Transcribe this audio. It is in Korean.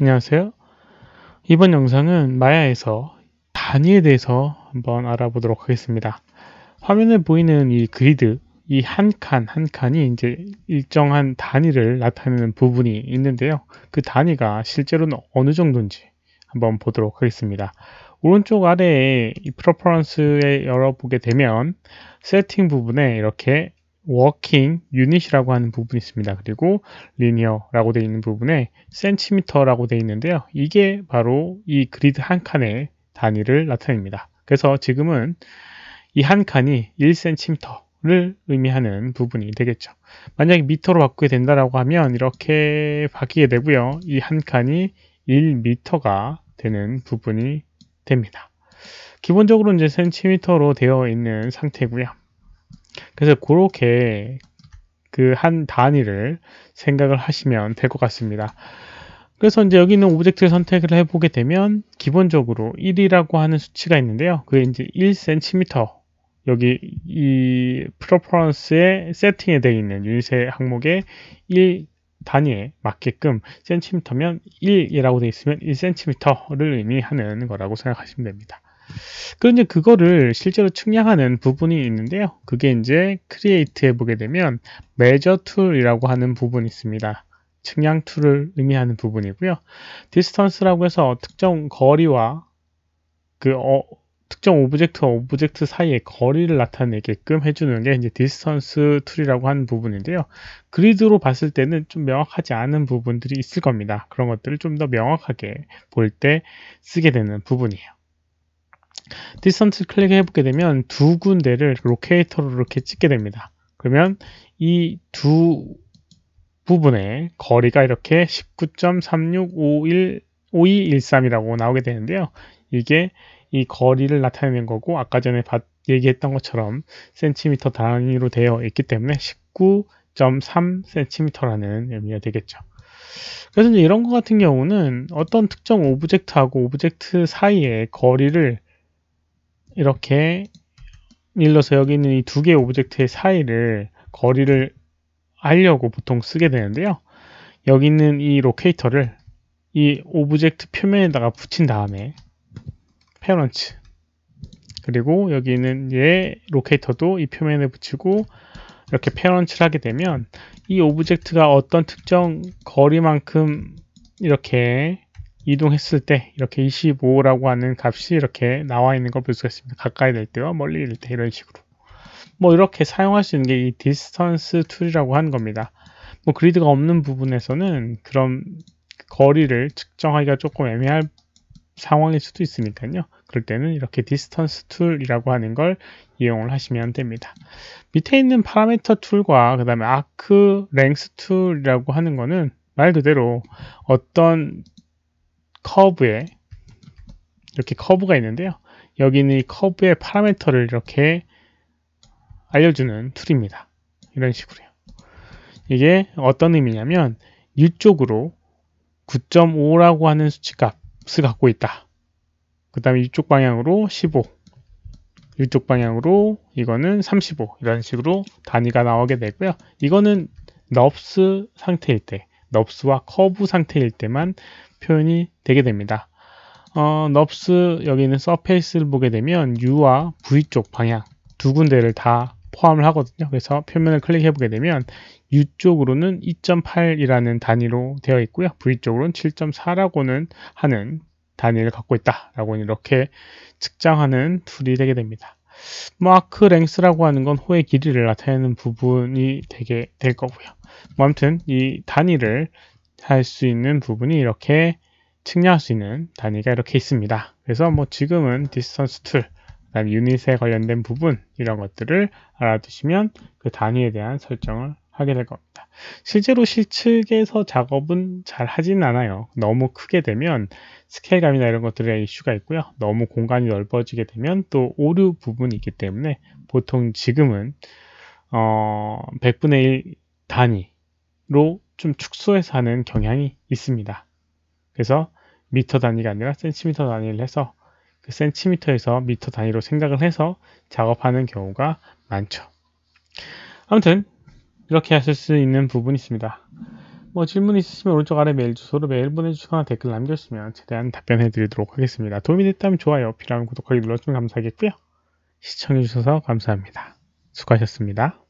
안녕하세요. 이번 영상은 마야에서 단위에 대해서 한번 알아보도록 하겠습니다. 화면에 보이는 이 그리드, 이 한 칸, 한 칸이 이제 일정한 단위를 나타내는 부분이 있는데요. 그 단위가 실제로는 어느 정도인지 한번 보도록 하겠습니다. 오른쪽 아래에 이 프로퍼런스에 열어보게 되면 세팅 부분에 이렇게 워킹 유닛이라고 하는 부분이 있습니다. 그리고 리니어라고 되어 있는 부분에 센티미터라고 되어 있는데요. 이게 바로 이 그리드 한 칸의 단위를 나타냅니다. 그래서 지금은 이 한 칸이 1cm를 의미하는 부분이 되겠죠. 만약에 미터로 바꾸게 된다라고 하면 이렇게 바뀌게 되고요. 이 한 칸이 1m가 되는 부분이 됩니다. 기본적으로 이제 센티미터로 되어 있는 상태고요. 그래서 그렇게 그 한 단위를 생각을 하시면 될 것 같습니다. 그래서 이제 여기 있는 오브젝트를 선택을 해보게 되면 기본적으로 1이라고 하는 수치가 있는데요. 그게 이제 1cm 여기 이 프로퍼런스의 세팅에 되어 있는 유닛의 항목에 1 단위에 맞게끔 센티미터면 1이라고 되어 있으면 1cm를 의미하는 거라고 생각하시면 됩니다. 그런데 그거를 실제로 측량하는 부분이 있는데요. 그게 이제 크리에이트해 보게 되면 measure tool이라고 하는 부분이 있습니다. 측량 툴을 의미하는 부분이고요. 디스턴스라고 해서 특정 거리와 그 어, 특정 오브젝트와 오브젝트 사이의 거리를 나타내게끔 해주는 게 이제 디스턴스 툴이라고 하는 부분인데요. 그리드로 봤을 때는 좀 명확하지 않은 부분들이 있을 겁니다. 그런 것들을 좀 더 명확하게 볼 때 쓰게 되는 부분이에요. 디스턴트 클릭해보게 되면 두 군데를 로케이터로 이렇게 찍게 됩니다. 그러면 이 두 부분의 거리가 이렇게 19.36515213이라고 나오게 되는데요. 이게 이 거리를 나타내는 거고 아까 전에 얘기했던 것처럼 센티미터 단위로 되어 있기 때문에 19.3cm라는 의미가 되겠죠. 그래서 이제 이런 것 같은 경우는 어떤 특정 오브젝트하고 오브젝트 사이의 거리를 이렇게 일러서 여기 있는 이 두 개의 오브젝트의 사이를 거리를 알려고 보통 쓰게 되는데요. 여기 있는 이 로케이터를 이 오브젝트 표면에다가 붙인 다음에 페어런츠 그리고 여기 있는 얘 로케이터도 이 표면에 붙이고 이렇게 페어런츠를 하게 되면 이 오브젝트가 어떤 특정 거리만큼 이렇게 이동했을 때 이렇게 25라고 하는 값이 이렇게 나와 있는 걸 볼 수가 있습니다. 가까이 될 때와 멀리 될때 이런 식으로 뭐 이렇게 사용할 수 있는 게 이 디스턴스 툴이라고 하는 겁니다. 뭐 그리드가 없는 부분에서는 그런 거리를 측정하기가 조금 애매할 상황일 수도 있으니까요. 그럴 때는 이렇게 디스턴스 툴이라고 하는 걸 이용을 하시면 됩니다. 밑에 있는 파라미터 툴과 그 다음에 아크 랭스 툴이라고 하는 거는 말 그대로 어떤 커브에 이렇게 커브가 있는데요. 여기는 이 커브의 파라메터를 이렇게 알려주는 툴입니다. 이런 식으로요. 이게 어떤 의미냐면 이쪽으로 9.5라고 하는 수치값을 갖고 있다. 그 다음에 이쪽 방향으로 15, 이쪽 방향으로 이거는 35 이런 식으로 단위가 나오게 되고요. 이거는 넙스 상태일 때 넙스와 커브 상태일 때만 표현이 되게 됩니다. 어, 넙스 여기 있는 서페이스를 보게 되면 U와 V 쪽 방향 두 군데를 다 포함을 하거든요. 그래서 표면을 클릭해 보게 되면 U 쪽으로는 2.8이라는 단위로 되어 있고요. V 쪽으로는 7.4라고는 하는 단위를 갖고 있다라고 이렇게 측정하는 툴이 되게 됩니다. 마크 랭스라고 하는 건 호의 길이를 나타내는 부분이 되게 될 거고요. 뭐 아무튼 이 단위를 할 수 있는 부분이 이렇게 측량할 수 있는 단위가 이렇게 있습니다. 그래서 뭐 지금은 디스턴스 툴, 그다음 유닛에 관련된 부분 이런 것들을 알아두시면 그 단위에 대한 설정을 하게 될 겁니다. 실제로 실측에서 작업은 잘 하진 않아요. 너무 크게 되면 스케일감이나 이런 것들의 이슈가 있고요. 너무 공간이 넓어지게 되면 또 오류 부분이 있기 때문에 보통 지금은 어, 100분의 1 단위로 좀 축소해서 하는 경향이 있습니다. 그래서 미터 단위가 아니라 센티미터 단위를 해서 그 센티미터에서 미터 단위로 생각을 해서 작업하는 경우가 많죠. 아무튼 이렇게 하실 수 있는 부분이 있습니다. 뭐 질문 있으시면 오른쪽 아래 메일 주소로 메일 보내주시거나 댓글 남겨주시면 최대한 답변해 드리도록 하겠습니다. 도움이 됐다면 좋아요, 필요하면 구독하기 눌러주면 감사하겠고요. 시청해주셔서 감사합니다. 수고하셨습니다.